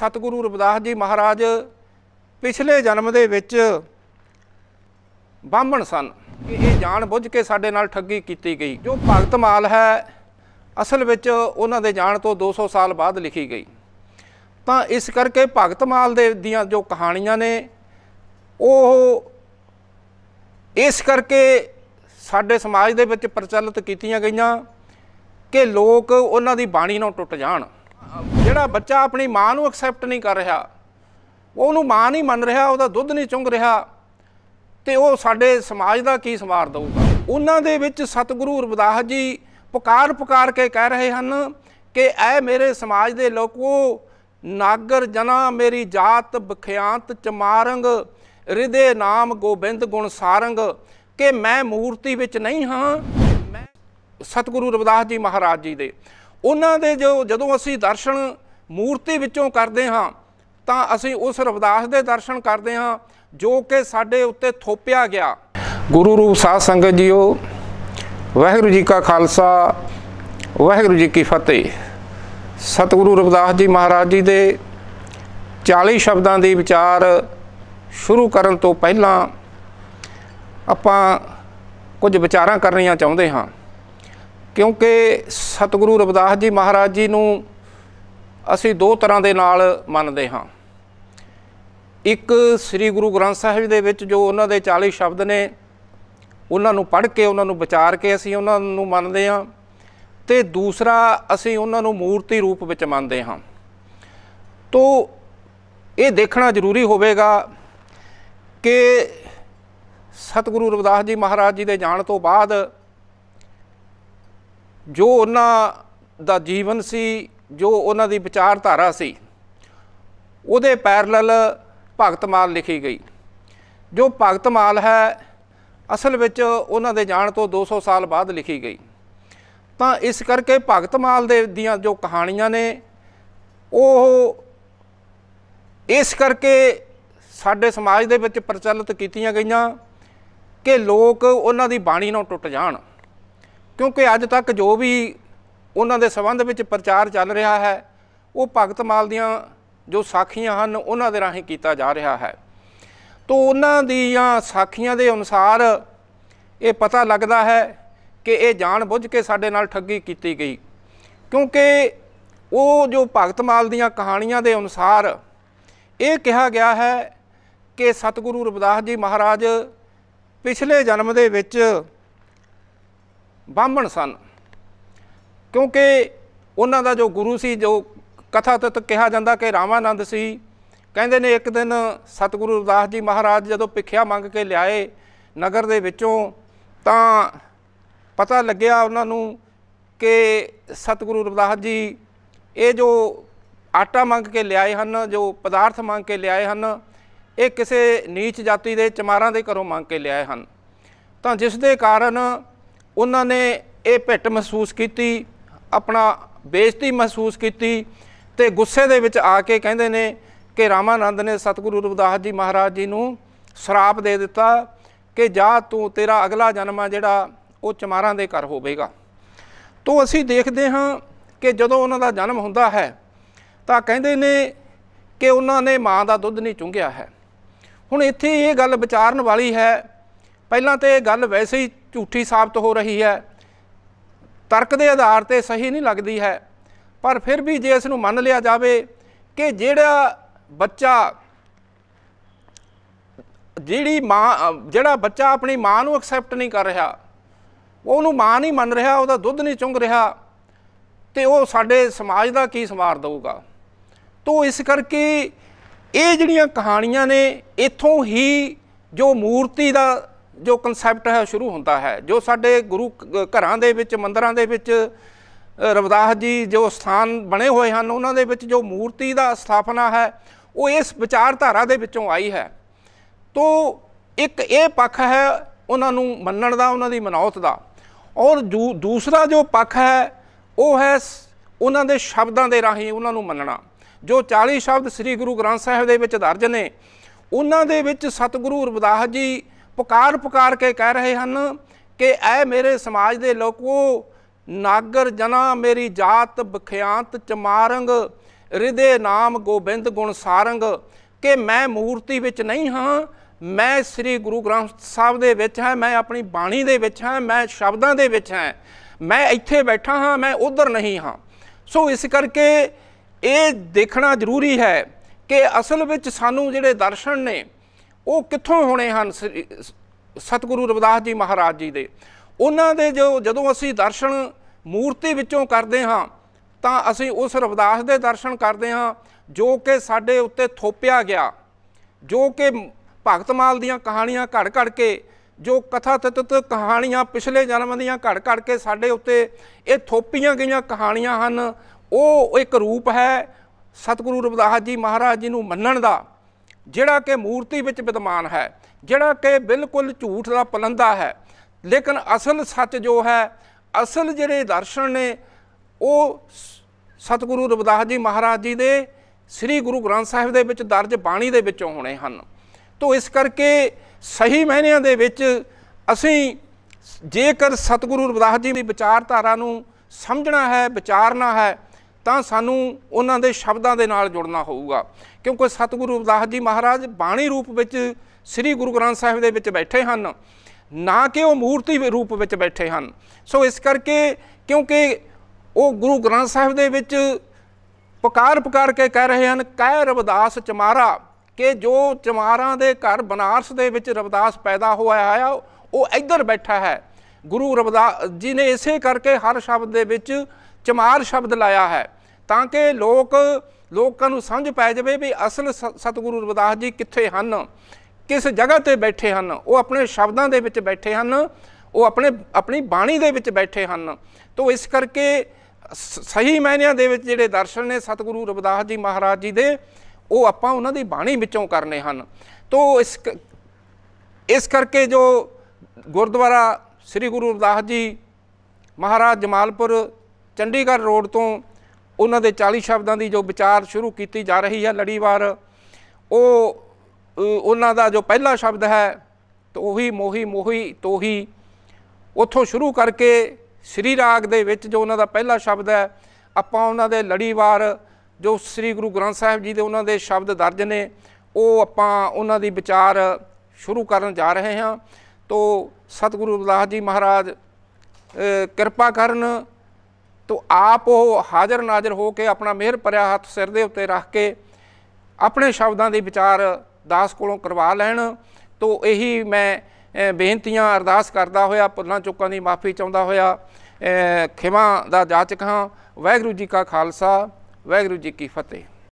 ਸਤਿਗੁਰੂ ਰਵਿਦਾਸ ਜੀ ਮਹਾਰਾਜ ਪਿਛਲੇ ਜਨਮ ਦੇ ਵਿੱਚ ਬਾਹਮਣ ਸਨ ਕਿ ਇਹ ਜਾਣ ਬੁੱਝ ਕੇ ਸਾਡੇ ਨਾਲ ਠੱਗੀ ਕੀਤੀ ਗਈ ਜੋ ਭਗਤ ਮਾਲ ਹੈ ਅਸਲ ਵਿੱਚ ਉਹਨਾਂ ਦੇ ਜਾਣ ਤੋਂ 200 ਸਾਲ ਬਾਅਦ ਲਿਖੀ ਗਈ ਤਾਂ ਇਸ ਕਰਕੇ ਭਗਤ ਮਾਲ ਦੇ ਦੀਆਂ ਜੋ ਕਹਾਣੀਆਂ ਨੇ ਉਹ ਇਸ ਕਰਕੇ ਸਾਡੇ ਸਮਾਜ ਦੇ ਵਿੱਚ ਪ੍ਰਚਲਿਤ ਕੀਤੀਆਂ ਗਈਆਂ ਕਿ ਲੋਕ ਉਹਨਾਂ ਦੀ ਬਾਣੀ ਨਾਲ ਟੁੱਟ ਜਾਣ ਜਿਹੜਾ ਬੱਚਾ ਆਪਣੀ ਮਾਂ ਨੂੰ ਐਕਸੈਪਟ ਨਹੀਂ ਕਰ ਰਿਹਾ ਉਹ ਉਹਨੂੰ ਮਾਂ ਨਹੀਂ ਮੰਨ ਰਿਹਾ ਉਹਦਾ ਦੁੱਧ ਨਹੀਂ ਚੁੰਗ ਰਿਹਾ ਤੇ ਉਹ ਸਾਡੇ ਸਮਾਜ ਦਾ ਕੀ ਸਮਾਰ ਦਊਗਾ ਉਹਨਾਂ ਦੇ ਵਿੱਚ ਸਤਿਗੁਰੂ ਰਵਿਦਾਸ ਜੀ ਪੁਕਾਰ ਪੁਕਾਰ ਕੇ ਕਹਿ ਰਹੇ ਹਨ ਕਿ ਐ ਮੇਰੇ ਸਮਾਜ ਦੇ ਲੋਕੋ ਨਾਗਰ ਜਨਾ ਮੇਰੀ ਜਾਤ ਬਖਿਆੰਤ ਚਮਾਰੰਗ ਰਿਦੇ ਨਾਮ ਗੋਬਿੰਦ ਗੁਣ ਸਾਰੰਗ ਕਿ ਮੈਂ ਮੂਰਤੀ ਵਿੱਚ ਨਹੀਂ ਹਾਂ ਮੈਂ ਸਤਿਗੁਰੂ ਰਵਿਦਾਸ ਜੀ ਮਹਾਰਾਜ ਜੀ ਦੇ ਉਹਨਾਂ ਦੇ ਜੋ ਜਦੋਂ ਅਸੀਂ ਦਰਸ਼ਨ ਮੂਰਤੀ ਵਿੱਚੋਂ ਕਰਦੇ ਹਾਂ ਤਾਂ ਅਸੀਂ ਉਸ ਰਵਦਾਸ ਦੇ ਦਰਸ਼ਨ ਕਰਦੇ ਹਾਂ ਜੋ ਕਿ ਸਾਡੇ ਉੱਤੇ ਥੋਪਿਆ ਗਿਆ ਗੁਰੂ ਰੂਪ ਸਾਧ ਸੰਗਤ ਜੀਓ ਵਾਹਿਗੁਰੂ ਜੀ ਕਾ ਖਾਲਸਾ ਵਾਹਿਗੁਰੂ ਜੀ ਕੀ ਫਤਿਹ ਸਤਿਗੁਰੂ ਰਵਦਾਸ ਜੀ ਮਹਾਰਾਜ ਜੀ ਦੇ 40 ਸ਼ਬਦਾਂ ਦੇ ਵਿਚਾਰ ਸ਼ੁਰੂ ਕਰਨ ਤੋਂ ਪਹਿਲਾਂ ਆਪਾਂ ਕੁਝ ਵਿਚਾਰਾਂ ਕਰਨੀਆਂ ਚਾਹੁੰਦੇ ਹਾਂ ਕਿਉਂਕਿ ਸਤਿਗੁਰੂ ਰਵਿਦਾਸ ਜੀ ਮਹਾਰਾਜ ਜੀ ਨੂੰ ਅਸੀਂ ਦੋ ਤਰ੍ਹਾਂ ਦੇ ਨਾਲ ਮੰਨਦੇ ਹਾਂ ਇੱਕ ਸ੍ਰੀ ਗੁਰੂ ਗ੍ਰੰਥ ਸਾਹਿਬ ਦੇ ਵਿੱਚ ਜੋ ਉਹਨਾਂ ਦੇ 40 ਸ਼ਬਦ ਨੇ ਉਹਨਾਂ ਨੂੰ ਪੜ੍ਹ ਕੇ ਉਹਨਾਂ ਨੂੰ ਵਿਚਾਰ ਕੇ ਅਸੀਂ ਉਹਨਾਂ ਨੂੰ ਮੰਨਦੇ ਹਾਂ ਤੇ ਦੂਸਰਾ ਅਸੀਂ ਉਹਨਾਂ ਨੂੰ ਮੂਰਤੀ ਰੂਪ ਵਿੱਚ ਮੰਨਦੇ ਹਾਂ ਤੋ ਇਹ ਦੇਖਣਾ ਜ਼ਰੂਰੀ ਹੋਵੇਗਾ ਕਿ ਸਤਿਗੁਰੂ ਰਵਿਦਾਸ ਜੀ ਮਹਾਰਾਜ ਜੀ ਦੇ ਜਾਣ ਤੋਂ ਬਾਅਦ ਜੋ ਉਹਨਾਂ ਦਾ ਜੀਵਨ ਸੀ ਜੋ ਉਹਨਾਂ ਦੀ ਵਿਚਾਰਧਾਰਾ ਸੀ ਉਹਦੇ ਪੈਰਲਲ ਭਗਤ ਮਾਲ ਲਿਖੀ ਗਈ ਜੋ ਭਗਤ ਮਾਲ ਹੈ ਅਸਲ ਵਿੱਚ ਉਹਨਾਂ ਦੇ ਜਾਣ ਤੋਂ 200 ਸਾਲ ਬਾਅਦ ਲਿਖੀ ਗਈ ਤਾਂ ਇਸ ਕਰਕੇ ਭਗਤ ਮਾਲ ਦੇ ਦੀਆਂ ਜੋ ਕਹਾਣੀਆਂ ਨੇ ਉਹ ਇਸ ਕਰਕੇ ਸਾਡੇ ਸਮਾਜ ਦੇ ਵਿੱਚ ਪ੍ਰਚਲਿਤ ਕੀਤੀਆਂ ਗਈਆਂ ਕਿ ਲੋਕ ਉਹਨਾਂ ਦੀ ਬਾਣੀ ਨਾਲ ਟੁੱਟ ਜਾਣ ਕਿਉਂਕਿ ਅੱਜ ਤੱਕ ਜੋ ਵੀ ਉਹਨਾਂ ਦੇ ਸਬੰਧ ਵਿੱਚ ਪ੍ਰਚਾਰ ਚੱਲ ਰਿਹਾ ਹੈ ਉਹ ਭਗਤ ਮਾਲ ਦੀਆਂ ਜੋ ਸਾਖੀਆਂ ਹਨ ਉਹਨਾਂ ਦੇ ਰਾਹੀਂ ਕੀਤਾ ਜਾ ਰਿਹਾ ਹੈ ਤੋਂ ਉਹਨਾਂ ਦੀਆਂ ਸਾਖੀਆਂ ਦੇ ਅਨੁਸਾਰ ਇਹ ਪਤਾ ਲੱਗਦਾ ਹੈ ਕਿ ਇਹ ਜਾਣ ਬੁੱਝ ਕੇ ਸਾਡੇ ਨਾਲ ਠੱਗੀ ਕੀਤੀ ਗਈ ਕਿਉਂਕਿ ਉਹ ਜੋ ਭਗਤ ਮਾਲ ਦੀਆਂ ਕਹਾਣੀਆਂ ਦੇ ਅਨੁਸਾਰ ਇਹ ਕਿਹਾ ਗਿਆ ਹੈ ਕਿ ਸਤਿਗੁਰੂ ਰਵਿਦਾਸ ਜੀ ਮਹਾਰਾਜ ਪਿਛਲੇ ਜਨਮ ਦੇ ਵਿੱਚ ਬਾਹਮਣ ਸਨ ਕਿਉਂਕਿ ਉਹਨਾਂ ਦਾ ਜੋ ਗੁਰੂ ਸੀ ਜੋ ਕਥਾ ਤਤ ਕਿਹਾ ਜਾਂਦਾ ਕਿ ਰਾਮਾਨੰਦ ਸੀ ਕਹਿੰਦੇ ਨੇ ਇੱਕ ਦਿਨ ਸਤਿਗੁਰੂ ਰਵਿਦਾਸ ਜੀ ਮਹਾਰਾਜ ਜਦੋਂ ਪਿੱਖਿਆ ਮੰਗ ਕੇ ਲਿਆਏ ਨਗਰ ਦੇ ਵਿੱਚੋਂ ਤਾਂ ਪਤਾ ਲੱਗਿਆ ਉਹਨਾਂ ਨੂੰ ਕਿ ਸਤਿਗੁਰੂ ਰਵਿਦਾਸ ਜੀ ਇਹ ਜੋ ਆਟਾ ਮੰਗ ਕੇ ਲਿਆਏ ਹਨ ਜੋ ਪਦਾਰਥ ਮੰਗ ਕੇ ਲਿਆਏ ਹਨ ਇਹ ਕਿਸੇ ਨੀਚ ਜਾਤੀ ਦੇ ਚਮਾਰਾਂ ਦੇ ਘਰੋਂ ਮੰਗ ਕੇ ਲਿਆਏ ਹਨ ਤਾਂ ਜਿਸ ਦੇ ਕਾਰਨ ਉਹਨਾਂ ਨੇ ਇਹ ਭਿੱਟ ਮਹਿਸੂਸ ਕੀਤੀ ਆਪਣਾ ਬੇਇੱਜ਼ਤੀ ਮਹਿਸੂਸ ਕੀਤੀ ਤੇ ਗੁੱਸੇ ਦੇ ਵਿੱਚ ਆ ਕੇ ਕਹਿੰਦੇ ਨੇ ਕਿ ਰਾਮਾਨੰਦ ਨੇ ਸਤਿਗੁਰੂ ਰਵਿਦਾਸ ਜੀ ਮਹਾਰਾਜ ਜੀ ਨੂੰ ਸਰਾਪ ਦੇ ਦਿੱਤਾ ਕਿ ਜਾ ਤੂੰ ਤੇਰਾ ਅਗਲਾ ਜਨਮ ਆ ਜਿਹੜਾ ਉਹ ਚਮਾਰਾਂ ਦੇ ਘਰ ਹੋਵੇਗਾ ਤੋਂ ਅਸੀਂ ਦੇਖਦੇ ਹਾਂ ਕਿ ਜਦੋਂ ਉਹਨਾਂ ਦਾ ਜਨਮ ਹੁੰਦਾ ਹੈ ਤਾਂ ਕਹਿੰਦੇ ਨੇ ਕਿ ਉਹਨਾਂ ਨੇ ਮਾਂ ਦਾ ਦੁੱਧ ਨਹੀਂ ਚੁੰਘਿਆ ਹੈ ਹੁਣ ਇੱਥੇ ਇਹ ਗੱਲ ਵਿਚਾਰਨ ਵਾਲੀ ਹੈ ਪਹਿਲਾਂ ਤੇ ਇਹ ਗੱਲ ਵੈਸੇ ਹੀ ਝੂਠੀ ਸਾਬਤ ਹੋ ਰਹੀ ਹੈ ਤਰਕ ਦੇ ਆਧਾਰ ਤੇ ਸਹੀ ਨਹੀਂ ਲੱਗਦੀ ਹੈ ਪਰ ਫਿਰ ਵੀ ਜੇ ਇਸ ਨੂੰ ਮੰਨ ਲਿਆ ਜਾਵੇ ਕਿ ਜਿਹੜਾ ਬੱਚਾ ਜਿਹੜੀ ਮਾਂ ਜਿਹੜਾ ਬੱਚਾ ਆਪਣੀ ਮਾਂ ਨੂੰ ਐਕਸੈਪਟ ਨਹੀਂ ਕਰ ਰਿਹਾ ਉਹਨੂੰ ਮਾਂ ਨਹੀਂ ਮੰਨ ਰਿਹਾ ਉਹਦਾ ਦੁੱਧ ਨਹੀਂ ਚੁੰਗ ਰਿਹਾ ਤੇ ਉਹ ਸਾਡੇ ਸਮਾਜ ਦਾ ਕੀ ਸਮਾਰ ਦਊਗਾ ਤੋਂ ਇਸ ਕਰਕੇ ਇਹ ਜਿਹੜੀਆਂ ਕਹਾਣੀਆਂ ਨੇ ਇਥੋਂ ਹੀ ਜੋ ਮੂਰਤੀ ਦਾ ਜੋ ਕਨਸੈਪਟ ਹੈ ਸ਼ੁਰੂ ਹੁੰਦਾ ਹੈ ਜੋ ਸਾਡੇ ਗੁਰੂ ਘਰਾਂ ਦੇ ਵਿੱਚ ਮੰਦਰਾਂ ਦੇ ਵਿੱਚ ਰਵਦਾਸ ਜੀ ਜੋ ਸਥਾਨ ਬਣੇ ਹੋਏ ਹਨ ਉਹਨਾਂ ਦੇ ਵਿੱਚ ਜੋ ਮੂਰਤੀ ਦਾ ਸਥਾਪਨਾ ਹੈ ਉਹ ਇਸ ਵਿਚਾਰਧਾਰਾ ਦੇ ਵਿੱਚੋਂ ਆਈ ਹੈ ਤੋਂ ਇੱਕ ਇਹ ਪੱਖ ਹੈ ਉਹਨਾਂ ਨੂੰ ਮੰਨਣ ਦਾ ਉਹਨਾਂ ਦੀ ਮਨੌਤ ਦਾ ਔਰ ਦੂਸਰਾ ਜੋ ਪੱਖ ਹੈ ਉਹ ਹੈ ਉਹਨਾਂ ਦੇ ਸ਼ਬਦਾਂ ਦੇ ਰਾਹੀਂ ਉਹਨਾਂ ਨੂੰ ਮੰਨਣਾ ਜੋ 40 ਸ਼ਬਦ ਸ੍ਰੀ ਗੁਰੂ ਗ੍ਰੰਥ ਸਾਹਿਬ ਦੇ ਵਿੱਚ ਦਰਜ ਨੇ ਉਹਨਾਂ ਦੇ ਵਿੱਚ ਸਤਿਗੁਰੂ ਰਵਦਾਸ ਜੀ ਪੁਕਾਰ ਪੁਕਾਰ ਕੇ ਕਹਿ ਰਹੇ ਹਨ ਕਿ ਐ ਮੇਰੇ ਸਮਾਜ ਦੇ ਲੋਕੋ ਨਾਗਰ ਜਨਾ ਮੇਰੀ ਜਾਤ ਬਖਿਆੰਤ ਚਮਾਰੰਗ ਰਿਦੇ ਨਾਮ ਗੋਬਿੰਦ ਗੁਣ ਸਾਰੰਗ ਕਿ ਮੈਂ ਮੂਰਤੀ ਵਿੱਚ ਨਹੀਂ ਹਾਂ ਮੈਂ ਸ੍ਰੀ ਗੁਰੂ ਗ੍ਰੰਥ ਸਾਹਿਬ ਦੇ ਵਿੱਚ ਹਾਂ ਮੈਂ ਆਪਣੀ ਬਾਣੀ ਦੇ ਵਿੱਚ ਹਾਂ ਮੈਂ ਸ਼ਬਦਾਂ ਦੇ ਵਿੱਚ ਹਾਂ ਮੈਂ ਇੱਥੇ ਬੈਠਾ ਹਾਂ ਮੈਂ ਉਧਰ ਨਹੀਂ ਹਾਂ ਸੋ ਇਸ ਕਰਕੇ ਇਹ ਦੇਖਣਾ ਜ਼ਰੂਰੀ ਹੈ ਕਿ ਅਸਲ ਵਿੱਚ ਸਾਨੂੰ ਜਿਹੜੇ ਦਰਸ਼ਨ ਨੇ ਉਹ ਕਿੱਥੋਂ ਹੋਣੇ ਹਨ ਸਤਿਗੁਰੂ ਰਵਿਦਾਸ ਜੀ ਮਹਾਰਾਜ ਜੀ ਦੇ ਉਹਨਾਂ ਦੇ ਜੋ ਜਦੋਂ ਅਸੀਂ ਦਰਸ਼ਨ ਮੂਰਤੀ ਵਿੱਚੋਂ ਕਰਦੇ ਹਾਂ ਤਾਂ ਅਸੀਂ ਉਸ ਰਵਿਦਾਸ ਦੇ ਦਰਸ਼ਨ ਕਰਦੇ ਹਾਂ ਜੋ ਕਿ ਸਾਡੇ ਉੱਤੇ ਥੋਪਿਆ ਗਿਆ ਜੋ ਕਿ ਭਗਤਮਾਲ ਦੀਆਂ ਕਹਾਣੀਆਂ ਘੜ ਘੜ ਕੇ ਜੋ ਕਥਾ ਤਤਤ ਕਹਾਣੀਆਂ ਪਿਛਲੇ ਜਨਮ ਦੀਆਂ ਘੜ ਘੜ ਕੇ ਸਾਡੇ ਉੱਤੇ ਇਹ ਥੋਪੀਆਂ ਗਈਆਂ ਕਹਾਣੀਆਂ ਹਨ ਉਹ ਇੱਕ ਰੂਪ ਹੈ ਸਤਿਗੁਰੂ ਰਵਿਦਾਸ ਜੀ ਮਹਾਰਾਜ ਜੀ ਨੂੰ ਮੰਨਣ ਦਾ ਜਿਹੜਾ ਕਿ ਮੂਰਤੀ ਵਿੱਚ ਵਿਦਮਾਨ ਹੈ ਜਿਹੜਾ ਕਿ ਬਿਲਕੁਲ ਝੂਠ ਦਾ ਪਲੰਦਾ ਹੈ ਲੇਕਿਨ ਅਸਲ ਸੱਚ ਜੋ ਹੈ ਅਸਲ ਜਿਹੜੇ ਦਰਸ਼ਨ ਨੇ ਉਹ ਸਤਿਗੁਰੂ ਰਵਿਦਾਸ ਜੀ ਮਹਾਰਾਜ ਜੀ ਦੇ ਸ੍ਰੀ ਗੁਰੂ ਗ੍ਰੰਥ ਸਾਹਿਬ ਦੇ ਵਿੱਚ ਦਰਜ ਬਾਣੀ ਦੇ ਵਿੱਚੋਂ ਹੋਣੇ ਹਨ ਤੋਂ ਇਸ ਕਰਕੇ ਸਹੀ ਮਹਿਨਿਆਂ ਦੇ ਵਿੱਚ ਅਸੀਂ ਜੇਕਰ ਸਤਿਗੁਰੂ ਰਵਿਦਾਸ ਜੀ ਦੀ ਵਿਚਾਰਧਾਰਾ ਨੂੰ ਸਮਝਣਾ ਹੈ ਵਿਚਾਰਨਾ ਹੈ ਤਾਂ ਸਾਨੂੰ ਉਹਨਾਂ ਦੇ ਸ਼ਬਦਾਂ ਦੇ ਨਾਲ ਜੁੜਨਾ ਹੋਊਗਾ ਕਿਉਂਕਿ ਸਤਿਗੁਰੂ ਰਵਿਦਾਸ ਜੀ ਮਹਾਰਾਜ ਬਾਣੀ ਰੂਪ ਵਿੱਚ ਸ੍ਰੀ ਗੁਰੂ ਗ੍ਰੰਥ ਸਾਹਿਬ ਦੇ ਵਿੱਚ ਬੈਠੇ ਹਨ ਨਾ ਕਿ ਉਹ ਮੂਰਤੀ ਰੂਪ ਵਿੱਚ ਬੈਠੇ ਹਨ ਸੋ ਇਸ ਕਰਕੇ ਕਿਉਂਕਿ ਉਹ ਗੁਰੂ ਗ੍ਰੰਥ ਸਾਹਿਬ ਦੇ ਵਿੱਚ ਪੁਕਾਰ ਪੁਕਾਰ ਕੇ ਕਹਿ ਰਹੇ ਹਨ ਕਹਿ ਰਵਿਦਾਸ ਚਮਾਰਾ ਕਿ ਜੋ ਚਮਾਰਾਂ ਦੇ ਘਰ ਬਨਾਰਸ ਦੇ ਵਿੱਚ ਰਵਿਦਾਸ ਪੈਦਾ ਹੋਇਆ ਆ ਉਹ ਇੱਧਰ ਬੈਠਾ ਹੈ ਗੁਰੂ ਰਵਿਦਾਸ ਜੀ ਨੇ ਇਸੇ ਕਰਕੇ ਹਰ ਸ਼ਬਦ ਦੇ ਵਿੱਚ ਚਮਾਰ ਸ਼ਬਦ ਲਾਇਆ ਹੈ ਤਾਂ ਕਿ ਲੋਕ ਲੋਕਾਂ ਨੂੰ ਸਮਝ ਪੈ ਜਾਵੇ ਵੀ ਅਸਲ ਸਤਿਗੁਰੂ ਰਵਿਦਾਸ ਜੀ ਕਿੱਥੇ ਹਨ ਕਿਸ ਜਗ੍ਹਾ ਤੇ ਬੈਠੇ ਹਨ ਉਹ ਆਪਣੇ ਸ਼ਬਦਾਂ ਦੇ ਵਿੱਚ ਬੈਠੇ ਹਨ ਉਹ ਆਪਣੇ ਆਪਣੀ ਬਾਣੀ ਦੇ ਵਿੱਚ ਬੈਠੇ ਹਨ ਤੋਂ ਇਸ ਕਰਕੇ ਸਹੀ ਮਾਇਨਿਆਂ ਦੇ ਵਿੱਚ ਜਿਹੜੇ ਦਰਸ਼ਨ ਨੇ ਸਤਿਗੁਰੂ ਰਵਿਦਾਸ ਜੀ ਮਹਾਰਾਜ ਜੀ ਦੇ ਉਹ ਆਪਾਂ ਉਹਨਾਂ ਦੀ ਬਾਣੀ ਵਿੱਚੋਂ ਕਰਨੇ ਹਨ ਤੋਂ ਇਸ ਇਸ ਕਰਕੇ ਜੋ ਗੁਰਦੁਆਰਾ ਸ੍ਰੀ ਗੁਰੂ ਰਵਿਦਾਸ ਜੀ ਮਹਾਰਾਜ ਜਮਾਲਪੁਰ ਚੰਡੀਗੜ੍ਹ ਰੋਡ ਤੋਂ ਉਹਨਾਂ ਦੇ 40 ਸ਼ਬਦਾਂ ਦੀ ਜੋ ਵਿਚਾਰ ਸ਼ੁਰੂ ਕੀਤੀ ਜਾ ਰਹੀ ਹੈ ਲੜੀਵਾਰ ਉਹ ਉਹਨਾਂ ਦਾ ਜੋ ਪਹਿਲਾ ਸ਼ਬਦ ਹੈ ਤੋਹੀ ਮੋਹੀ ਮੋਹੀ ਤੋਹੀ ਉੱਥੋਂ ਸ਼ੁਰੂ ਕਰਕੇ ਸ੍ਰੀ ਰਾਗ ਦੇ ਵਿੱਚ ਜੋ ਉਹਨਾਂ ਦਾ ਪਹਿਲਾ ਸ਼ਬਦ ਹੈ ਆਪਾਂ ਉਹਨਾਂ ਦੇ ਲੜੀਵਾਰ ਜੋ ਸ੍ਰੀ ਗੁਰੂ ਗ੍ਰੰਥ ਸਾਹਿਬ ਜੀ ਦੇ ਉਹਨਾਂ ਦੇ ਸ਼ਬਦ ਦਰਜ ਨੇ ਉਹ ਆਪਾਂ ਉਹਨਾਂ ਦੀ ਵਿਚਾਰ ਸ਼ੁਰੂ ਕਰਨ ਜਾ ਰਹੇ ਹਾਂ ਤੋ ਸਤਿਗੁਰੂ ਅਬਦਾਸ ਜੀ ਮਹਾਰਾਜ ਕਿਰਪਾ ਕਰਨ ਤੋ ਆਪ ਉਹ ਹਾਜ਼ਰ ਨਾਜ਼ਰ ਹੋ ਕੇ ਆਪਣਾ ਮਿਹਰ ਭਰਿਆ ਹੱਥ ਸਿਰ ਦੇ ਉੱਤੇ ਰੱਖ ਕੇ ਆਪਣੇ ਸ਼ਬਦਾਂ ਦੇ ਵਿਚਾਰ ਦਾਸ ਕੋਲੋਂ ਕਰਵਾ ਲੈਣ ਤੋ ਇਹੀ ਮੈਂ ਬੇਨਤੀਆਂ ਅਰਦਾਸ ਕਰਦਾ ਹੋਇਆ ਪੁੱਲਾਂ ਚੁੱਕਾਂ ਦੀ ਮਾਫੀ ਚਾਹੁੰਦਾ ਹੋਇਆ ਖਿਮਾ ਦਾ ਜਾਚਕ ਹਾਂ ਵਾਹਿਗੁਰੂ ਜੀ ਕਾ ਖਾਲਸਾ ਵਾਹਿਗੁਰੂ ਜੀ ਕੀ ਫਤਿਹ